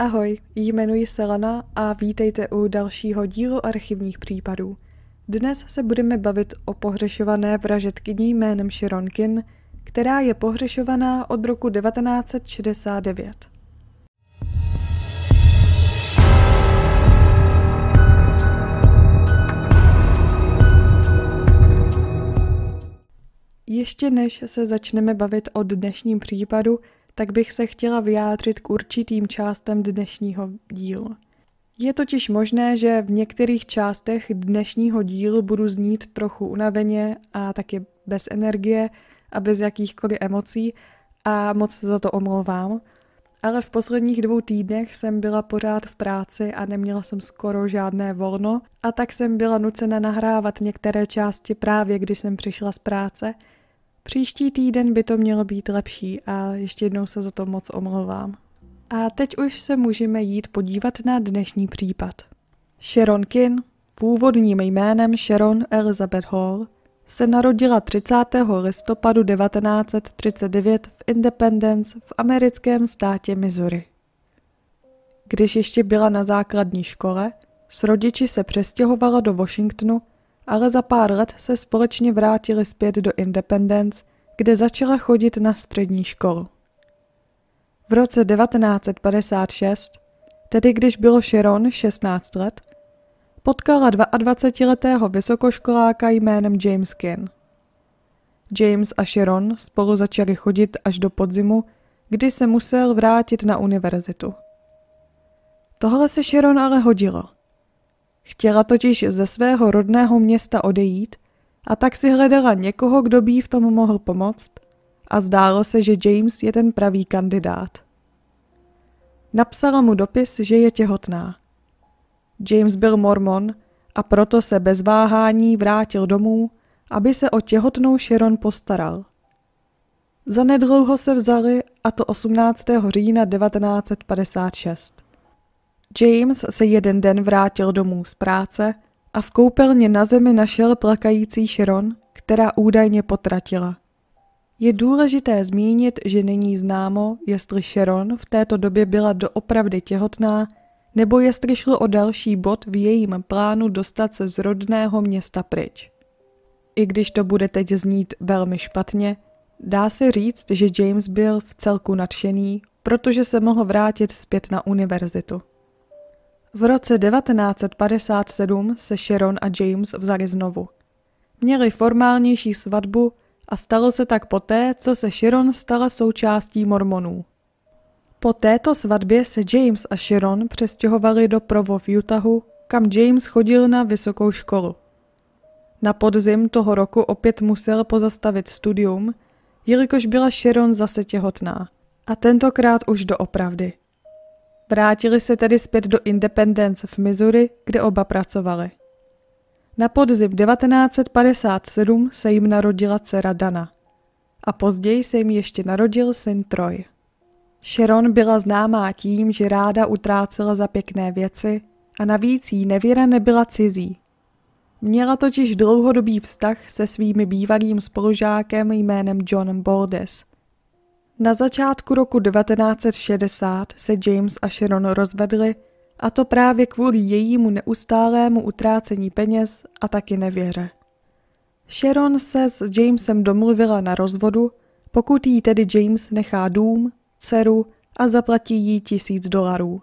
Ahoj, jmenuji se Lana a vítejte u dalšího dílu archivních případů. Dnes se budeme bavit o pohřešované vražetkyní jménem Sharonkin, která je pohřešovaná od roku 1969. Ještě než se začneme bavit o dnešním případu, tak bych se chtěla vyjádřit k určitým částem dnešního dílu. Je totiž možné, že v některých částech dnešního dílu budu znít trochu unaveně a taky bez energie a bez jakýchkoliv emocí a moc se za to omlouvám. Ale v posledních dvou týdnech jsem byla pořád v práci a neměla jsem skoro žádné volno a tak jsem byla nucena nahrávat některé části právě když jsem přišla z práce – Příští týden by to mělo být lepší a ještě jednou se za to moc omlouvám. A teď už se můžeme jít podívat na dnešní případ. Sharon Kin, původním jménem Sharon Elizabeth Hall, se narodila 30. listopadu 1939 v Independence v americkém státě Missouri. Když ještě byla na základní škole, s rodiči se přestěhovala do Washingtonu, ale za pár let se společně vrátili zpět do Independence, kde začala chodit na střední školu. V roce 1956, tedy když bylo Sharon 16 let, potkala 22-letého vysokoškoláka jménem James Kinn. James a Sharon spolu začali chodit až do podzimu, kdy se musel vrátit na univerzitu. Tohle se Sharon ale hodilo – Chtěla totiž ze svého rodného města odejít a tak si hledala někoho, kdo by jí v tom mohl pomoct a zdálo se, že James je ten pravý kandidát. Napsala mu dopis, že je těhotná. James byl mormon a proto se bez váhání vrátil domů, aby se o těhotnou Sharon postaral. Zanedlouho se vzali a to 18. října 1956. James se jeden den vrátil domů z práce a v koupelně na zemi našel plakající Sharon, která údajně potratila. Je důležité zmínit, že není známo, jestli Sharon v této době byla doopravdy těhotná, nebo jestli šlo o další bod v jejím plánu dostat se z rodného města pryč. I když to bude teď znít velmi špatně, dá se říct, že James byl v celku nadšený, protože se mohl vrátit zpět na univerzitu. V roce 1957 se Sharon a James vzali znovu. Měli formálnější svatbu a stalo se tak poté, co se Sharon stala součástí mormonů. Po této svatbě se James a Sharon přestěhovali do Provo v Utahu, kam James chodil na vysokou školu. Na podzim toho roku opět musel pozastavit studium, jelikož byla Sharon zase těhotná. A tentokrát už doopravdy. Vrátili se tedy zpět do Independence v Missouri, kde oba pracovali. Na podzim 1957 se jim narodila dcera Dana a později se jim ještě narodil syn Troy. Sharon byla známá tím, že ráda utrácela za pěkné věci a navíc jí nevěra nebyla cizí. Měla totiž dlouhodobý vztah se svými bývalým spolužákem jménem John Bordes, na začátku roku 1960 se James a Sharon rozvedli, a to právě kvůli jejímu neustálému utrácení peněz a taky nevěře. Sharon se s Jamesem domluvila na rozvodu, pokud jí tedy James nechá dům, dceru a zaplatí jí tisíc dolarů.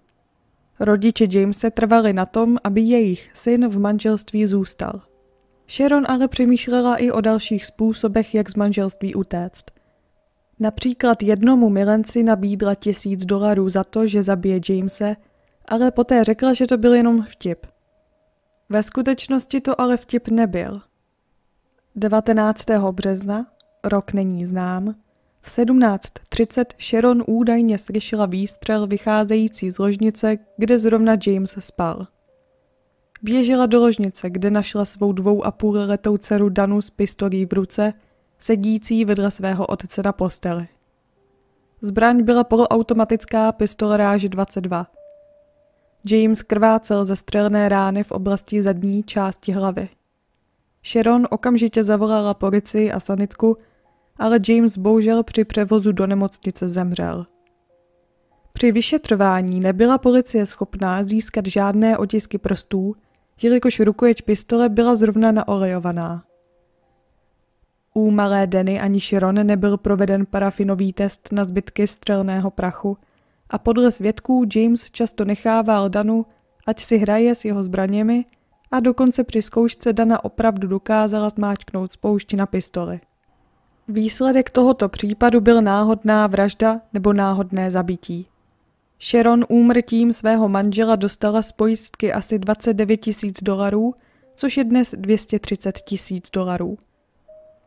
Rodiče Jamese trvali na tom, aby jejich syn v manželství zůstal. Sharon ale přemýšlela i o dalších způsobech, jak z manželství utéct. Například jednomu milenci nabídla tisíc dolarů za to, že zabije Jamese, ale poté řekla, že to byl jenom vtip. Ve skutečnosti to ale vtip nebyl. 19. března, rok není znám, v 17.30 Sharon údajně slyšela výstřel vycházející z ložnice, kde zrovna James spal. Běžela do ložnice, kde našla svou dvou a půl letou dceru Danu s pistolí v ruce – sedící vedle svého otce na posteli. Zbraň byla poloautomatická pistole ráže 22. James krvácel ze střelné rány v oblasti zadní části hlavy. Sharon okamžitě zavolala policii a sanitku, ale James bohužel při převozu do nemocnice zemřel. Při vyšetřování nebyla policie schopná získat žádné otisky prstů, jelikož rukojeť pistole byla zrovna naolejovaná. U malé Denny ani Chiron nebyl proveden parafinový test na zbytky střelného prachu a podle svědků James často nechával Danu, ať si hraje s jeho zbraněmi a dokonce při zkoušce Dana opravdu dokázala zmáčknout spoušť na pistoli. Výsledek tohoto případu byl náhodná vražda nebo náhodné zabití. Sharon úmrtím svého manžela dostala z pojistky asi 29 tisíc dolarů, což je dnes 230 tisíc dolarů.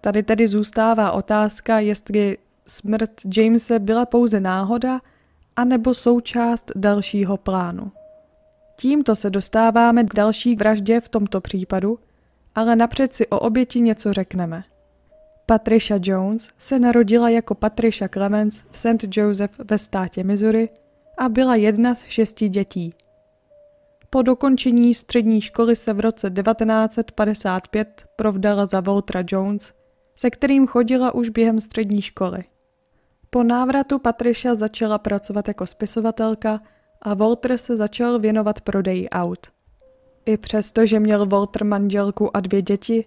Tady tedy zůstává otázka, jestli smrt Jamese byla pouze náhoda, anebo součást dalšího plánu. Tímto se dostáváme k další vraždě v tomto případu, ale napřed si o oběti něco řekneme. Patricia Jones se narodila jako Patricia Clemens v St. Joseph ve státě Missouri a byla jedna z šesti dětí. Po dokončení střední školy se v roce 1955 provdala za Voltra Jones se kterým chodila už během střední školy. Po návratu Patricia začala pracovat jako spisovatelka a Walter se začal věnovat prodeji aut. I přesto, že měl Walter manželku a dvě děti,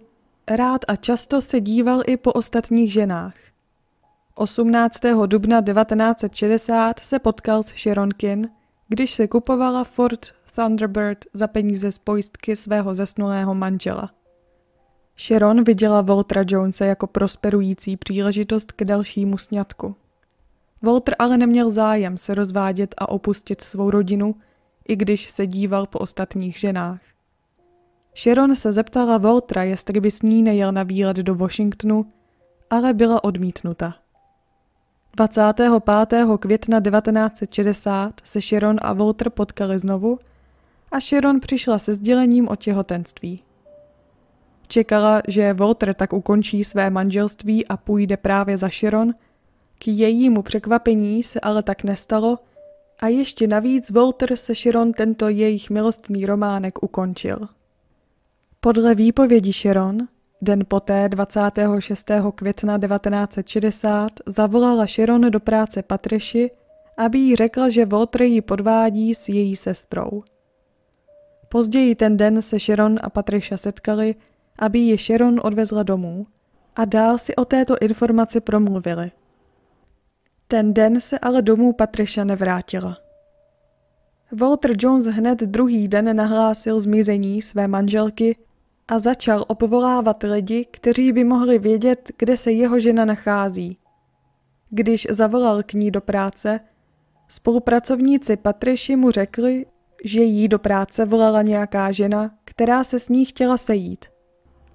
rád a často se díval i po ostatních ženách. 18. dubna 1960 se potkal s Sharon Kin, když se kupovala Ford Thunderbird za peníze z pojistky svého zesnulého manžela. Sharon viděla Voltra Jonesa jako prosperující příležitost k dalšímu sňatku. Walter ale neměl zájem se rozvádět a opustit svou rodinu, i když se díval po ostatních ženách. Sharon se zeptala Voltra, jestli by s ní nejel na výlet do Washingtonu, ale byla odmítnuta. 25. května 1960 se Sharon a Walter potkali znovu a Sharon přišla se sdělením o těhotenství. Čekala, že Walter tak ukončí své manželství a půjde právě za Sharon. K jejímu překvapení se ale tak nestalo a ještě navíc Walter se Sharon tento jejich milostný románek ukončil. Podle výpovědi Sharon, den poté 26. května 1960 zavolala Sharon do práce Patreši, aby jí řekla, že Walter ji podvádí s její sestrou. Později ten den se Sharon a Patricia setkali aby ji Sharon odvezla domů a dál si o této informaci promluvili. Ten den se ale domů Patricia nevrátila. Walter Jones hned druhý den nahlásil zmizení své manželky a začal opovolávat lidi, kteří by mohli vědět, kde se jeho žena nachází. Když zavolal k ní do práce, spolupracovníci Patriši mu řekli, že jí do práce volala nějaká žena, která se s ní chtěla sejít.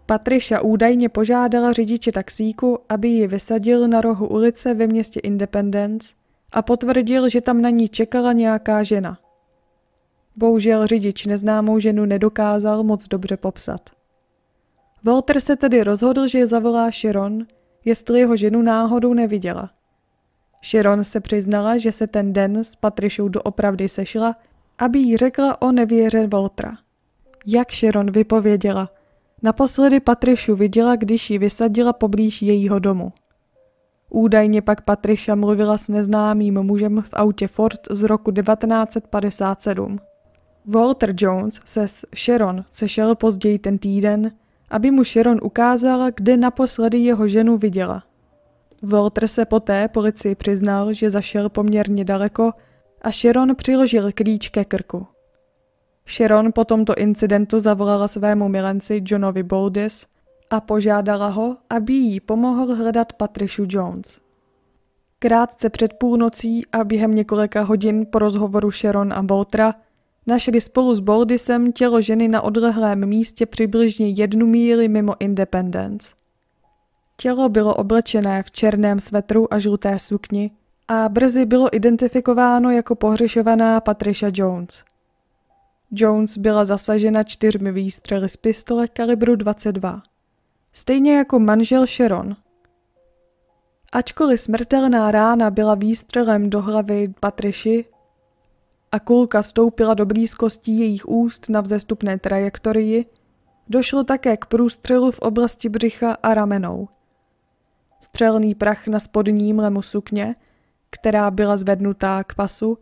Patricia údajně požádala řidiče taxíku, aby ji vysadil na rohu ulice ve městě Independence a potvrdil, že tam na ní čekala nějaká žena. Bohužel řidič neznámou ženu nedokázal moc dobře popsat. Walter se tedy rozhodl, že je zavolá Sharon, jestli jeho ženu náhodou neviděla. Sharon se přiznala, že se ten den s Patrišou doopravdy sešla, aby jí řekla o nevěře Voltra. Jak Sharon vypověděla, Naposledy Patrišu viděla, když ji vysadila poblíž jejího domu. Údajně pak Patriša mluvila s neznámým mužem v autě Ford z roku 1957. Walter Jones se s Sharon sešel později ten týden, aby mu Sharon ukázala, kde naposledy jeho ženu viděla. Walter se poté policii přiznal, že zašel poměrně daleko a Sharon přiložil klíč ke krku. Sharon po tomto incidentu zavolala svému milenci Johnovi Boldis a požádala ho, aby jí pomohl hledat Patricia Jones. Krátce před půlnocí a během několika hodin po rozhovoru Sharon a Boltra našli spolu s Boldisem tělo ženy na odlehlém místě přibližně jednu míli mimo Independence. Tělo bylo oblečené v černém svetru a žluté sukni a brzy bylo identifikováno jako pohřešovaná Patricia Jones – Jones byla zasažena čtyřmi výstřely z pistole kalibru 22. Stejně jako manžel Sharon. Ačkoliv smrtelná rána byla výstřelem do hlavy Patriši a kulka vstoupila do blízkosti jejich úst na vzestupné trajektorii, došlo také k průstřelu v oblasti břicha a ramenou. Střelný prach na spodním lemu sukně, která byla zvednutá k pasu,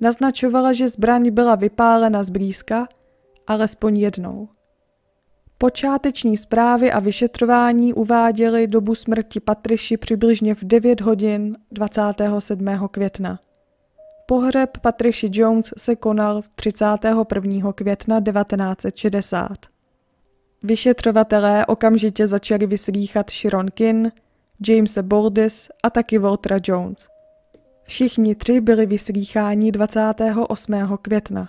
naznačovala, že zbraň byla vypálena zblízka, alespoň jednou. Počáteční zprávy a vyšetřování uváděly dobu smrti Patriši přibližně v 9 hodin 27. května. Pohřeb Patriši Jones se konal 31. května 1960. Vyšetřovatelé okamžitě začali vyslýchat Sharon Kin, Jamesa Bordis a taky Voltra Jones. Všichni tři byli vyslýcháni 28. května.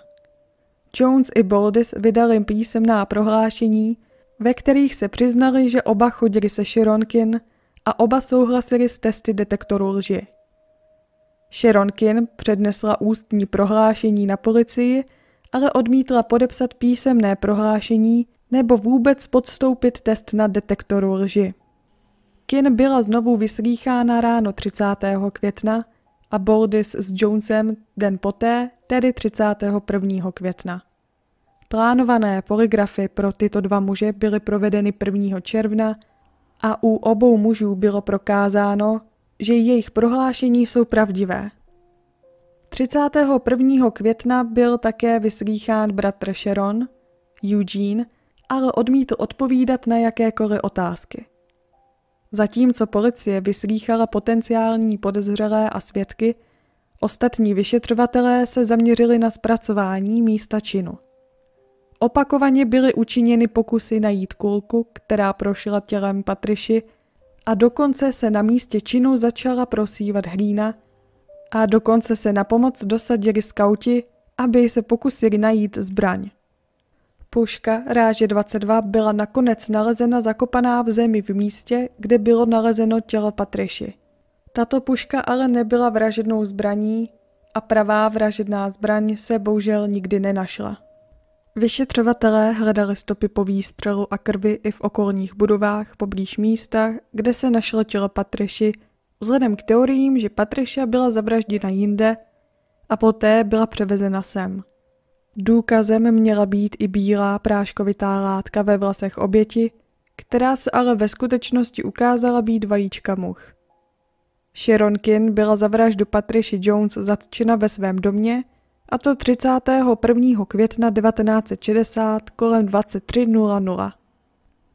Jones i Boldis vydali písemná prohlášení, ve kterých se přiznali, že oba chodili se Sharonkin a oba souhlasili s testy detektoru lži. Sharonkin přednesla ústní prohlášení na policii, ale odmítla podepsat písemné prohlášení nebo vůbec podstoupit test na detektoru lži. Kin byla znovu vyslýchána ráno 30. května a Baldis s Jonesem den poté, tedy 31. května. Plánované poligrafy pro tyto dva muže byly provedeny 1. června a u obou mužů bylo prokázáno, že jejich prohlášení jsou pravdivé. 31. května byl také vyslýchán bratr Sharon, Eugene, ale odmítl odpovídat na jakékoliv otázky. Zatímco policie vyslýchala potenciální podezřelé a svědky, ostatní vyšetřovatelé se zaměřili na zpracování místa činu. Opakovaně byly učiněny pokusy najít kulku, která prošla tělem Patriši, a dokonce se na místě činu začala prosívat hlína a dokonce se na pomoc dosadili skauti, aby se pokusili najít zbraň. Puška Ráže 22 byla nakonec nalezena zakopaná v zemi v místě, kde bylo nalezeno tělo Patryši. Tato puška ale nebyla vražednou zbraní a pravá vražedná zbraň se bohužel nikdy nenašla. Vyšetřovatelé hledali stopy po výstřelu a krvi i v okolních budovách poblíž místa, kde se našlo tělo Patryši, vzhledem k teoriím, že Patryša byla zavražděna jinde a poté byla převezena sem. Důkazem měla být i bílá práškovitá látka ve vlasech oběti, která se ale ve skutečnosti ukázala být vajíčka much. Sharon Kin byla za vraždu Patricia Jones zatčena ve svém domě, a to 31. května 1960 kolem 23.00.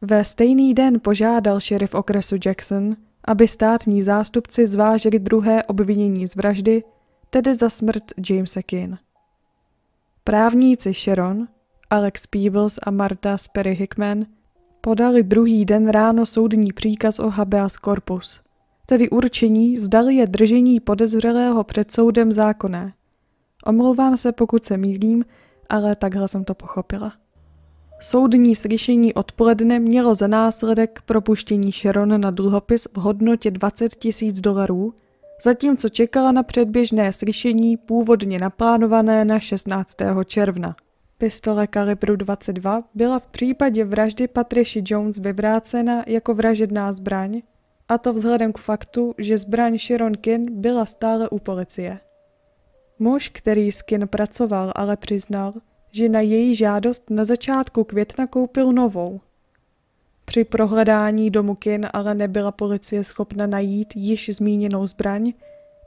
Ve stejný den požádal šerif okresu Jackson, aby státní zástupci zvážili druhé obvinění z vraždy, tedy za smrt Jamesa Kinn. Právníci Sharon, Alex Peebles a Marta Sperry Hickman podali druhý den ráno soudní příkaz o habeas corpus, tedy určení, zdali je držení podezřelého před soudem zákonné. Omlouvám se, pokud se mýlím, ale takhle jsem to pochopila. Soudní slyšení odpoledne mělo za následek propuštění Sharon na dluhopis v hodnotě 20 tisíc dolarů – zatímco čekala na předběžné slyšení původně naplánované na 16. června. Pistole kalibru 22 byla v případě vraždy Patricia Jones vyvrácena jako vražedná zbraň, a to vzhledem k faktu, že zbraň Sharon Kin byla stále u policie. Muž, který s Kin pracoval, ale přiznal, že na její žádost na začátku května koupil novou – při prohledání domu kin ale nebyla policie schopna najít již zmíněnou zbraň,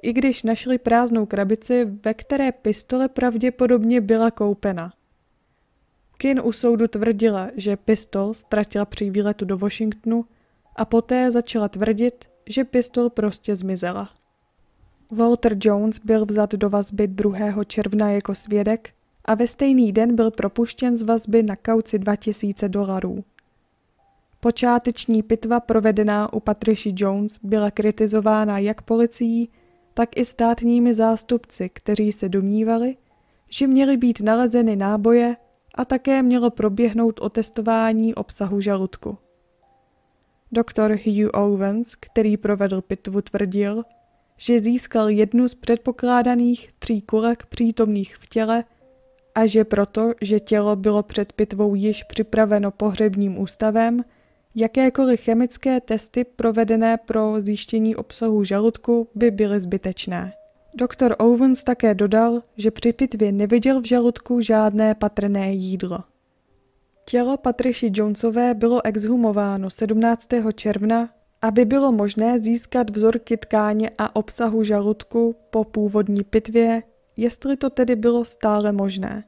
i když našli prázdnou krabici, ve které pistole pravděpodobně byla koupena. Kin u soudu tvrdila, že pistol ztratila při výletu do Washingtonu a poté začala tvrdit, že pistol prostě zmizela. Walter Jones byl vzat do vazby 2. června jako svědek a ve stejný den byl propuštěn z vazby na kauci 2000 dolarů. Počáteční pitva provedená u Patricia Jones byla kritizována jak policií, tak i státními zástupci, kteří se domnívali, že měly být nalezeny náboje a také mělo proběhnout otestování obsahu žaludku. Doktor Hugh Owens, který provedl pitvu, tvrdil, že získal jednu z předpokládaných tří kulek přítomných v těle a že proto, že tělo bylo před pitvou již připraveno pohřebním ústavem, Jakékoliv chemické testy provedené pro zjištění obsahu žaludku by byly zbytečné. Doktor Owens také dodal, že při pitvě neviděl v žaludku žádné patrné jídlo. Tělo Patriši Jonesové bylo exhumováno 17. června, aby bylo možné získat vzorky tkáně a obsahu žaludku po původní pitvě, jestli to tedy bylo stále možné.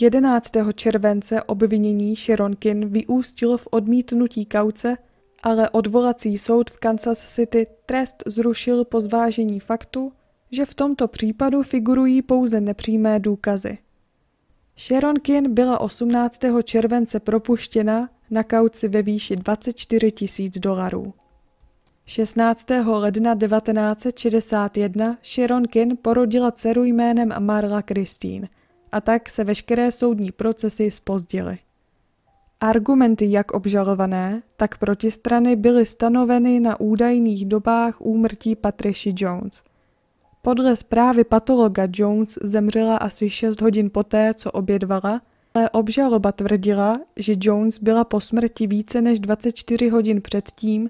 11. července obvinění Šironkin vyústilo v odmítnutí kauce, ale odvolací soud v Kansas City trest zrušil po zvážení faktu, že v tomto případu figurují pouze nepřímé důkazy. Sharonkin byla 18. července propuštěna na kauci ve výši 24 tisíc dolarů. 16. ledna 1961 Kin porodila dceru jménem Marla Christine – a tak se veškeré soudní procesy spozdily. Argumenty jak obžalované, tak protistrany byly stanoveny na údajných dobách úmrtí Patricia Jones. Podle zprávy patologa Jones zemřela asi 6 hodin poté, co obědvala, ale obžaloba tvrdila, že Jones byla po smrti více než 24 hodin předtím,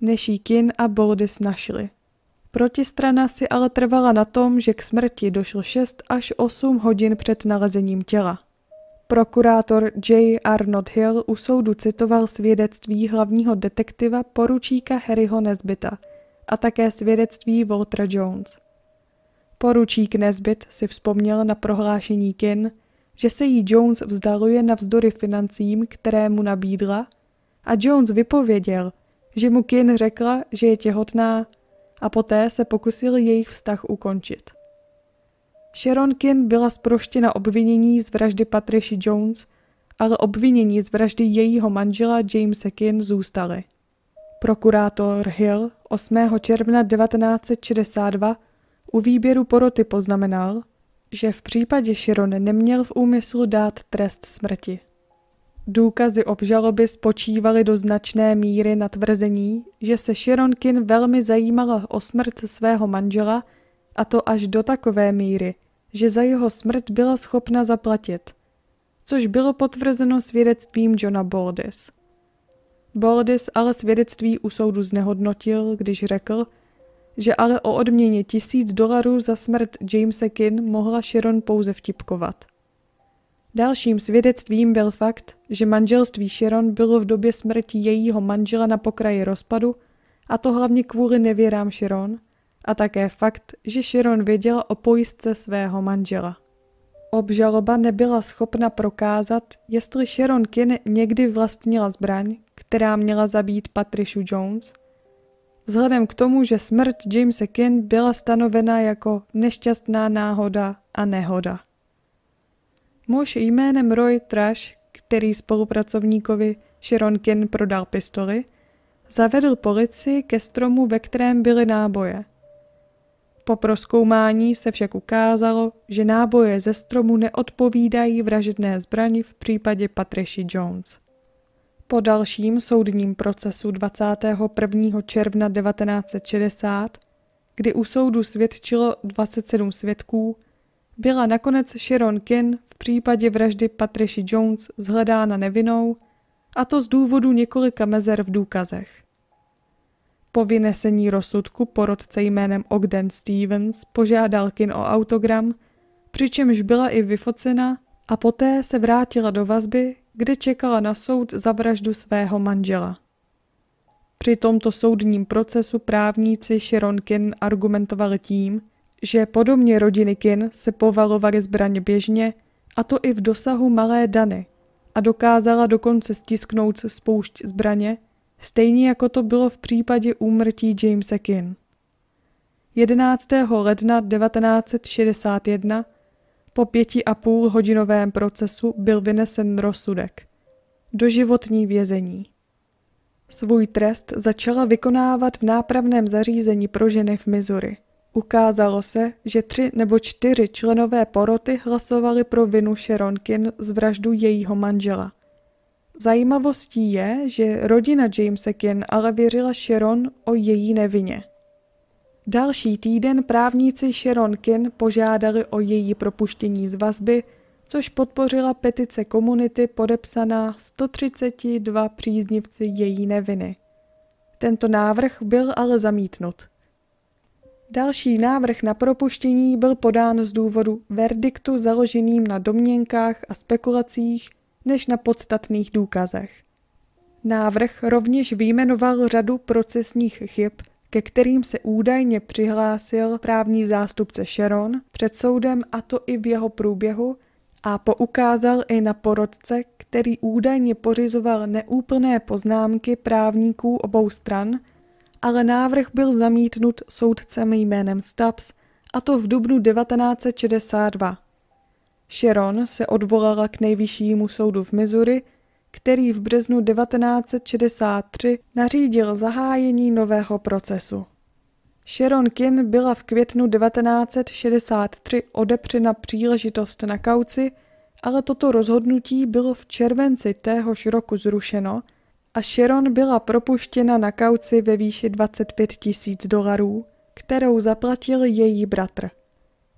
než jí Kin a Boldis našli. Protistrana si ale trvala na tom, že k smrti došlo 6 až 8 hodin před nalezením těla. Prokurátor J. Arnold Hill u soudu citoval svědectví hlavního detektiva poručíka Harryho Nesbita a také svědectví Waltera Jones. Poručík Nesbit si vzpomněl na prohlášení Kin, že se jí Jones vzdaluje navzdory financím, které mu nabídla, a Jones vypověděl, že mu Kin řekla, že je těhotná a poté se pokusil jejich vztah ukončit. Sharon Kin byla zproštěna obvinění z vraždy Patricia Jones, ale obvinění z vraždy jejího manžela Jamesa Kin zůstaly. Prokurátor Hill 8. června 1962 u výběru poroty poznamenal, že v případě Sharon neměl v úmyslu dát trest smrti. Důkazy obžaloby spočívaly do značné míry na tvrzení, že se Sharonkin velmi zajímala o smrt svého manžela, a to až do takové míry, že za jeho smrt byla schopna zaplatit, což bylo potvrzeno svědectvím Johna Baldis. Baldis ale svědectví u soudu znehodnotil, když řekl, že ale o odměně tisíc dolarů za smrt Jamesa Kin mohla Sharon pouze vtipkovat – Dalším svědectvím byl fakt, že manželství Sharon bylo v době smrti jejího manžela na pokraji rozpadu, a to hlavně kvůli nevěrám Sharon, a také fakt, že Sharon věděla o pojistce svého manžela. Obžaloba nebyla schopna prokázat, jestli Sharon Kin někdy vlastnila zbraň, která měla zabít Patricia Jones. Vzhledem k tomu, že smrt Jamesa Kin byla stanovena jako nešťastná náhoda a nehoda. Muž jménem Roy Trash, který spolupracovníkovi Sharon Kin prodal pistoli, zavedl policii ke stromu, ve kterém byly náboje. Po proskoumání se však ukázalo, že náboje ze stromu neodpovídají vražedné zbrani v případě Patricia Jones. Po dalším soudním procesu 21. června 1960, kdy u soudu svědčilo 27 svědků, byla nakonec Sharon Kin v případě vraždy Patricia Jones zhledána nevinou a to z důvodu několika mezer v důkazech. Po vynesení rozsudku porodce jménem Ogden Stevens požádal Kin o autogram, přičemž byla i vyfocena a poté se vrátila do vazby, kde čekala na soud za vraždu svého manžela. Při tomto soudním procesu právníci Sharon Kin argumentovali tím, že podobně rodiny Kin se povalovaly zbraně běžně, a to i v dosahu malé Dany, a dokázala dokonce stisknout spoušť zbraně, stejně jako to bylo v případě úmrtí Jamesa Kin. 11. ledna 1961 po pěti a půl hodinovém procesu byl vynesen rozsudek. Doživotní vězení. Svůj trest začala vykonávat v nápravném zařízení pro ženy v Missouri. Ukázalo se, že tři nebo čtyři členové poroty hlasovali pro vinu Sharonkin z vraždu jejího manžela. Zajímavostí je, že rodina Jamesa Kin ale věřila Sharon o její nevině. Další týden právníci Sharon Kin požádali o její propuštění z vazby, což podpořila petice komunity podepsaná 132 příznivci její neviny. Tento návrh byl ale zamítnut. Další návrh na propuštění byl podán z důvodu verdiktu založeným na domněnkách a spekulacích než na podstatných důkazech. Návrh rovněž výjmenoval řadu procesních chyb, ke kterým se údajně přihlásil právní zástupce Sharon před soudem a to i v jeho průběhu a poukázal i na porodce, který údajně pořizoval neúplné poznámky právníků obou stran – ale návrh byl zamítnut soudcem jménem Stubbs, a to v dubnu 1962. Sharon se odvolala k nejvyššímu soudu v Missouri, který v březnu 1963 nařídil zahájení nového procesu. Sharon Kin byla v květnu 1963 odepřena příležitost na kauci, ale toto rozhodnutí bylo v červenci téhož roku zrušeno – a Sharon byla propuštěna na kauci ve výši 25 tisíc dolarů, kterou zaplatil její bratr.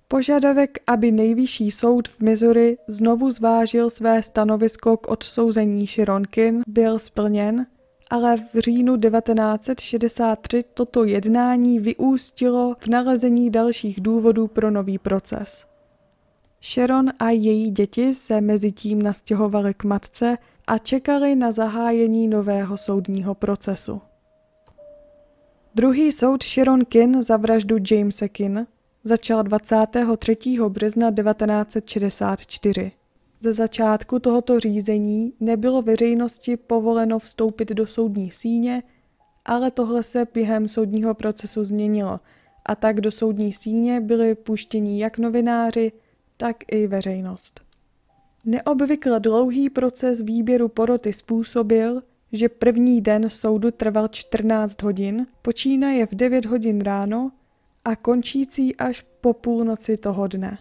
Požadavek, aby nejvyšší soud v Missouri znovu zvážil své stanovisko k odsouzení Sharonkin, byl splněn, ale v říjnu 1963 toto jednání vyústilo v nalezení dalších důvodů pro nový proces. Sharon a její děti se mezitím nastěhovaly k matce, a čekali na zahájení nového soudního procesu. Druhý soud Sharon Kin za vraždu Jamesa Kin začal 23. března 1964. Ze začátku tohoto řízení nebylo veřejnosti povoleno vstoupit do soudní síně, ale tohle se během soudního procesu změnilo a tak do soudní síně byli puštěni jak novináři, tak i veřejnost. Neobvykle dlouhý proces výběru poroty způsobil, že první den soudu trval 14 hodin, počínaje v 9 hodin ráno a končící až po půlnoci toho dne.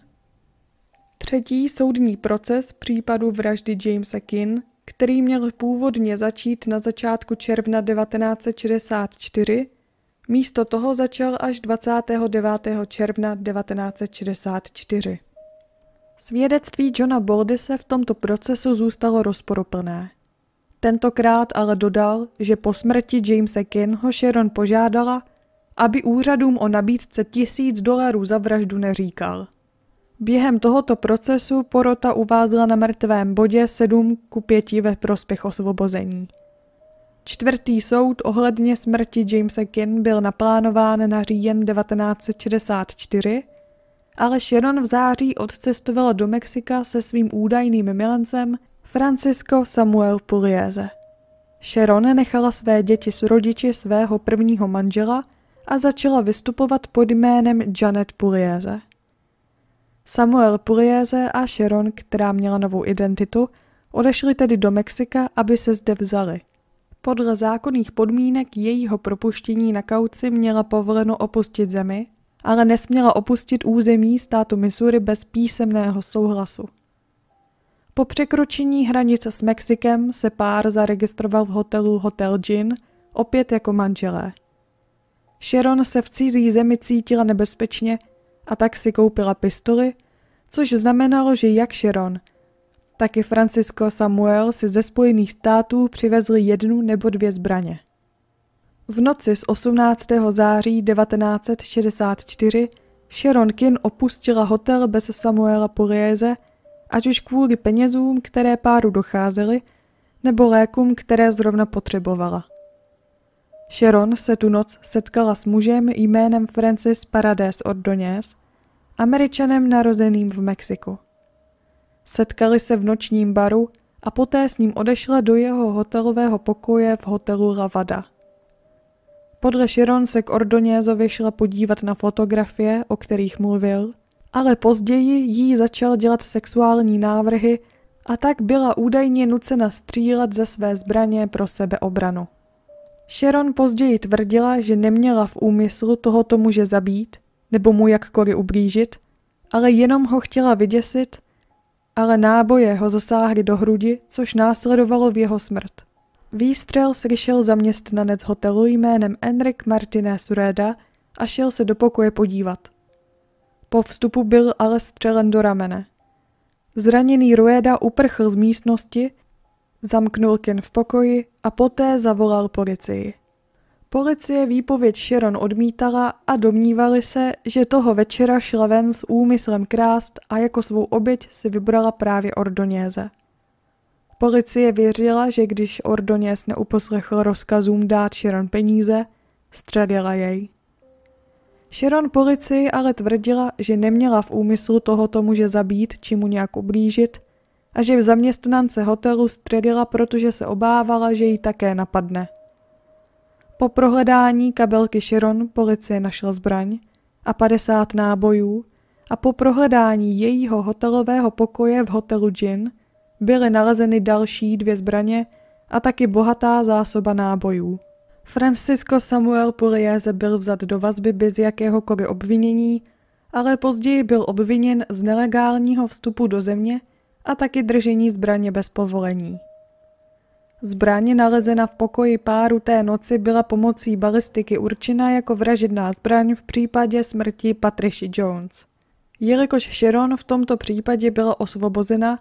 Třetí soudní proces případu vraždy Jamesa Kin, který měl původně začít na začátku června 1964, místo toho začal až 29. června 1964. Svědectví Johna se v tomto procesu zůstalo rozporuplné. Tentokrát ale dodal, že po smrti Jamesa Kin ho Sharon požádala, aby úřadům o nabídce tisíc dolarů za vraždu neříkal. Během tohoto procesu porota uvázla na mrtvém bodě 7 ku 5 ve prospěch osvobození. Čtvrtý soud ohledně smrti Jamesa Kin byl naplánován na říjen 1964 ale Sharon v září odcestovala do Mexika se svým údajným milencem Francisco Samuel Puliéze. Sharon nechala své děti s rodiči svého prvního manžela a začala vystupovat pod jménem Janet Puliéze. Samuel Puliéze a Sharon, která měla novou identitu, odešli tedy do Mexika, aby se zde vzali. Podle zákonných podmínek jejího propuštění na kauci měla povoleno opustit zemi, ale nesměla opustit území státu Missouri bez písemného souhlasu. Po překročení hranice s Mexikem se pár zaregistroval v hotelu Hotel Gin, opět jako manželé. Sharon se v cizí zemi cítila nebezpečně a tak si koupila pistoli, což znamenalo, že jak Sharon, tak i Francisco Samuel si ze Spojených států přivezli jednu nebo dvě zbraně. V noci z 18. září 1964 Sharon Kin opustila hotel bez Samuela Polieze, ať už kvůli penězům, které páru docházely, nebo lékům, které zrovna potřebovala. Sharon se tu noc setkala s mužem jménem Francis od Ordonez, američanem narozeným v Mexiku. Setkali se v nočním baru a poté s ním odešla do jeho hotelového pokoje v hotelu Lavada. Podle Chiron se k Ordonézovi šla podívat na fotografie, o kterých mluvil, ale později jí začal dělat sexuální návrhy a tak byla údajně nucena střílet ze své zbraně pro sebeobranu. Sharon později tvrdila, že neměla v úmyslu tohoto muže zabít nebo mu jakkoliv ublížit, ale jenom ho chtěla vyděsit, ale náboje ho zasáhly do hrudi, což následovalo v jeho smrt. Výstřel slyšel zaměstnanec hotelu jménem Enrik Martinez Reda a šel se do pokoje podívat. Po vstupu byl ale střelen do ramene. Zraněný Rueda uprchl z místnosti, zamknul Ken v pokoji a poté zavolal policii. Policie výpověď Sharon odmítala a domnívali se, že toho večera šla ven s úmyslem krást a jako svou oběť si vybrala právě Ordoněze. Policie věřila, že když Ordoněs neuposlechl rozkazům dát Sharon peníze, střelila jej. Sharon policii ale tvrdila, že neměla v úmyslu tohoto muže zabít či mu nějak ublížit a že v zaměstnance hotelu střelila, protože se obávala, že ji také napadne. Po prohledání kabelky Sharon policie našla zbraň a 50 nábojů a po prohledání jejího hotelového pokoje v hotelu Gin – byly nalezeny další dvě zbraně a taky bohatá zásoba nábojů. Francisco Samuel Pugliese byl vzat do vazby bez jakéhokoliv obvinění, ale později byl obviněn z nelegálního vstupu do země a taky držení zbraně bez povolení. Zbraně nalezena v pokoji páru té noci byla pomocí balistiky určena jako vražedná zbraň v případě smrti Patricia Jones. Jelikož Sharon v tomto případě byla osvobozena,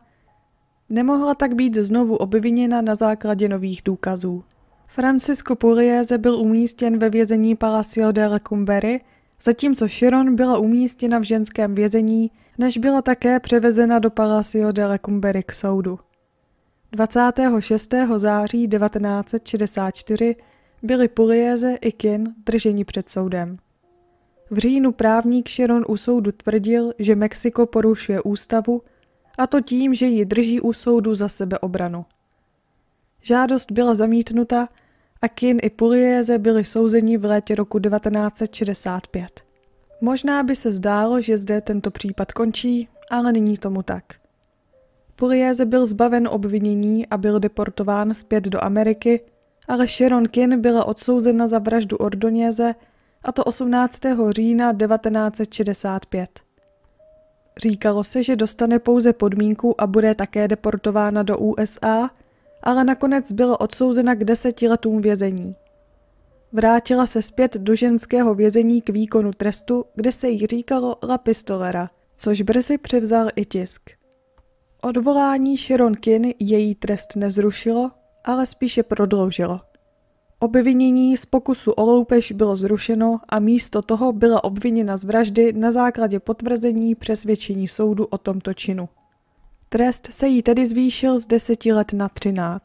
Nemohla tak být znovu obviněna na základě nových důkazů. Francisco Pugliese byl umístěn ve vězení Palacio de la Cumbery, zatímco Sharon byla umístěna v ženském vězení, než byla také převezena do Palacio de la Cumbery k soudu. 26. září 1964 byli Pugliese i Kin drženi před soudem. V říjnu právník Sharon u soudu tvrdil, že Mexiko porušuje ústavu a to tím, že ji drží u soudu za obranu. Žádost byla zamítnuta a Kin i Puliéze byli souzeni v létě roku 1965. Možná by se zdálo, že zde tento případ končí, ale není tomu tak. Puliéze byl zbaven obvinění a byl deportován zpět do Ameriky, ale Sharon Kin byla odsouzena za vraždu Ordoněze a to 18. října 1965. Říkalo se, že dostane pouze podmínku a bude také deportována do USA, ale nakonec byla odsouzena k deseti letům vězení. Vrátila se zpět do ženského vězení k výkonu trestu, kde se jí říkalo La Pistolera, což brzy převzal i tisk. Odvolání Sharon Kin její trest nezrušilo, ale spíše prodloužilo. Obvinění z pokusu o loupež bylo zrušeno a místo toho byla obviněna z vraždy na základě potvrzení přesvědčení soudu o tomto činu. Trest se jí tedy zvýšil z 10 let na 13.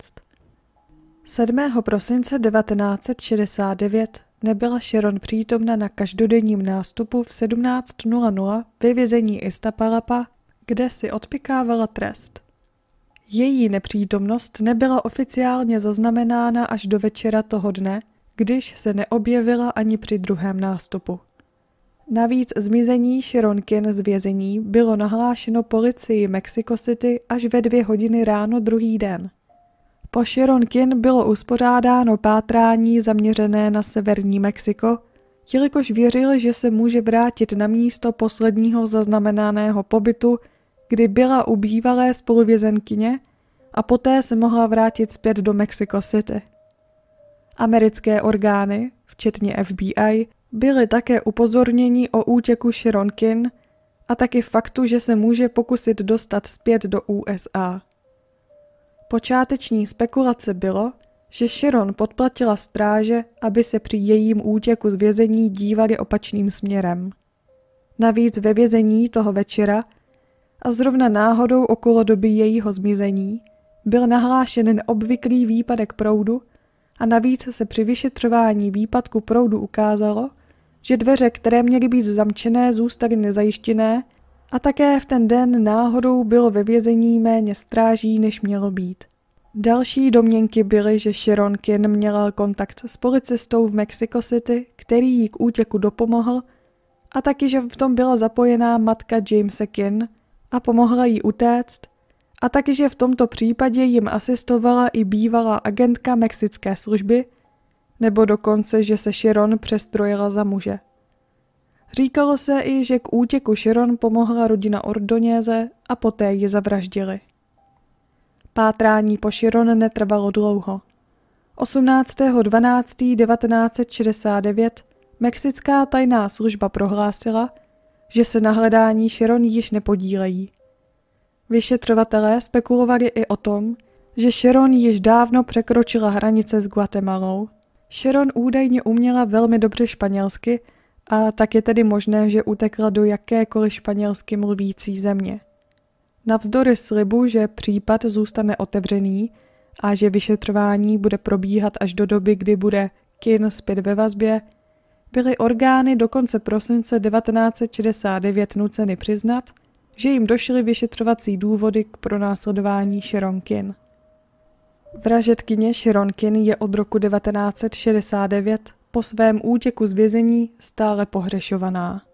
7. prosince 1969 nebyla Sharon přítomna na každodenním nástupu v 17.00 ve vězení Istapalapa, kde si odpikávala trest. Její nepřítomnost nebyla oficiálně zaznamenána až do večera toho dne, když se neobjevila ani při druhém nástupu. Navíc zmizení Sharonkin z vězení bylo nahlášeno policii Mexico City až ve dvě hodiny ráno druhý den. Po Sharonkin bylo uspořádáno pátrání zaměřené na severní Mexiko, jelikož věřili, že se může vrátit na místo posledního zaznamenaného pobytu kdy byla u bývalé spoluvězenkyně a poté se mohla vrátit zpět do Mexico City. Americké orgány, včetně FBI, byly také upozorněni o útěku Sharonkin a taky faktu, že se může pokusit dostat zpět do USA. Počáteční spekulace bylo, že Sharon podplatila stráže, aby se při jejím útěku z vězení dívali opačným směrem. Navíc ve vězení toho večera a zrovna náhodou okolo doby jejího zmizení byl nahlášen obvyklý výpadek proudu a navíc se při vyšetřování výpadku proudu ukázalo, že dveře, které měly být zamčené, zůstaly nezajištěné a také v ten den náhodou bylo ve vězení méně stráží, než mělo být. Další domněnky byly, že Sharon Kin měla kontakt s policistou v Mexico City, který jí k útěku dopomohl, a taky, že v tom byla zapojená matka Jamesa Kin – a pomohla jí utéct, a taky, že v tomto případě jim asistovala i bývalá agentka mexické služby, nebo dokonce, že se Sharon přestrojila za muže. Říkalo se i, že k útěku Sharon pomohla rodina Ordoněze a poté ji zavraždili. Pátrání po Sharon netrvalo dlouho. 18.12.1969 mexická tajná služba prohlásila, že se na hledání Sharon již nepodílejí. Vyšetřovatelé spekulovali i o tom, že Sharon již dávno překročila hranice s Guatemalou. Sharon údajně uměla velmi dobře španělsky a tak je tedy možné, že utekla do jakékoliv španělsky mluvící země. Navzdory slibu, že případ zůstane otevřený a že vyšetřování bude probíhat až do doby, kdy bude Kin zpět ve vazbě, byly orgány do konce prosince 1969 nuceny přiznat, že jim došly vyšetřovací důvody k pronásledování Šironkin. Vražetkyně Šironkin je od roku 1969 po svém útěku z vězení stále pohřešovaná.